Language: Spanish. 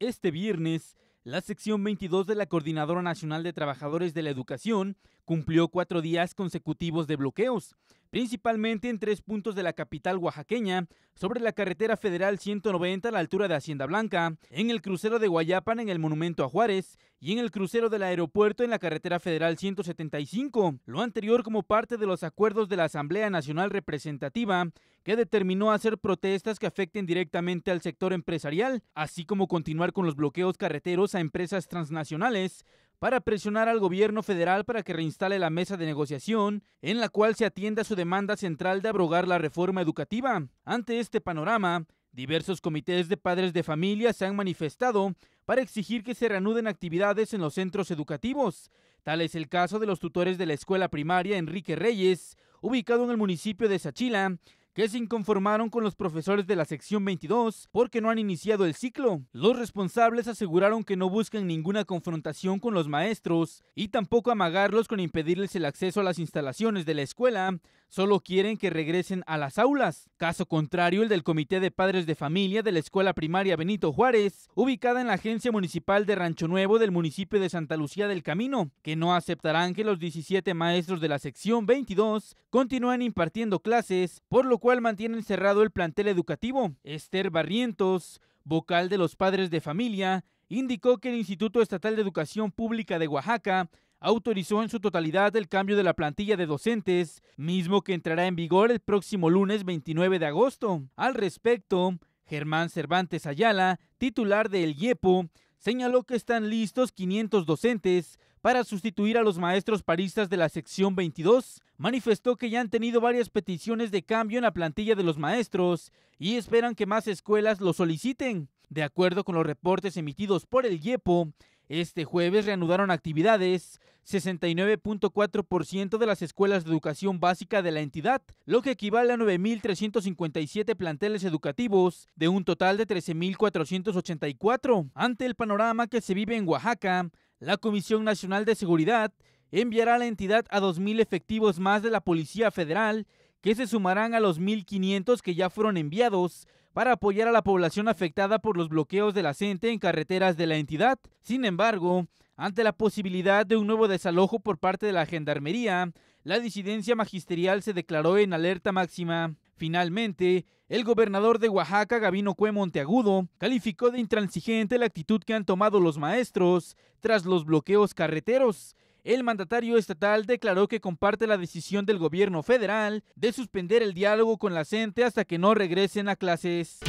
Este viernes, la sección 22 de la Coordinadora Nacional de Trabajadores de la Educación Cumplió cuatro días consecutivos de bloqueos, principalmente en tres puntos de la capital oaxaqueña, sobre la carretera federal 190 a la altura de Hacienda Blanca, en el crucero de Guayapan en el Monumento a Juárez y en el crucero del aeropuerto en la carretera federal 175, lo anterior como parte de los acuerdos de la Asamblea Nacional Representativa, que determinó hacer protestas que afecten directamente al sector empresarial, así como continuar con los bloqueos carreteros a empresas transnacionales, para presionar al gobierno federal para que reinstale la mesa de negociación en la cual se atienda su demanda central de abrogar la reforma educativa. Ante este panorama, diversos comités de padres de familia se han manifestado para exigir que se reanuden actividades en los centros educativos. Tal es el caso de los tutores de la escuela primaria Enrique Reyes, ubicado en el municipio de Sachila, que se inconformaron con los profesores de la sección 22 porque no han iniciado el ciclo. Los responsables aseguraron que no buscan ninguna confrontación con los maestros y tampoco amagarlos con impedirles el acceso a las instalaciones de la escuela, Solo quieren que regresen a las aulas. Caso contrario, el del Comité de Padres de Familia de la Escuela Primaria Benito Juárez, ubicada en la Agencia Municipal de Rancho Nuevo del municipio de Santa Lucía del Camino, que no aceptarán que los 17 maestros de la sección 22 continúen impartiendo clases, por lo cual mantienen cerrado el plantel educativo. Esther Barrientos, vocal de los padres de familia, indicó que el Instituto Estatal de Educación Pública de Oaxaca autorizó en su totalidad el cambio de la plantilla de docentes, mismo que entrará en vigor el próximo lunes 29 de agosto. Al respecto, Germán Cervantes Ayala, titular del YEPO, señaló que están listos 500 docentes para sustituir a los maestros paristas de la sección 22. Manifestó que ya han tenido varias peticiones de cambio en la plantilla de los maestros y esperan que más escuelas lo soliciten. De acuerdo con los reportes emitidos por el IEPO, este jueves reanudaron actividades 69.4% de las escuelas de educación básica de la entidad, lo que equivale a 9.357 planteles educativos de un total de 13.484. Ante el panorama que se vive en Oaxaca, la Comisión Nacional de Seguridad enviará a la entidad a 2.000 efectivos más de la Policía Federal que se sumarán a los 1.500 que ya fueron enviados para apoyar a la población afectada por los bloqueos de la gente en carreteras de la entidad. Sin embargo, ante la posibilidad de un nuevo desalojo por parte de la Gendarmería, la disidencia magisterial se declaró en alerta máxima. Finalmente, el gobernador de Oaxaca, Gabino Cue Monteagudo, calificó de intransigente la actitud que han tomado los maestros tras los bloqueos carreteros el mandatario estatal declaró que comparte la decisión del gobierno federal de suspender el diálogo con la gente hasta que no regresen a clases.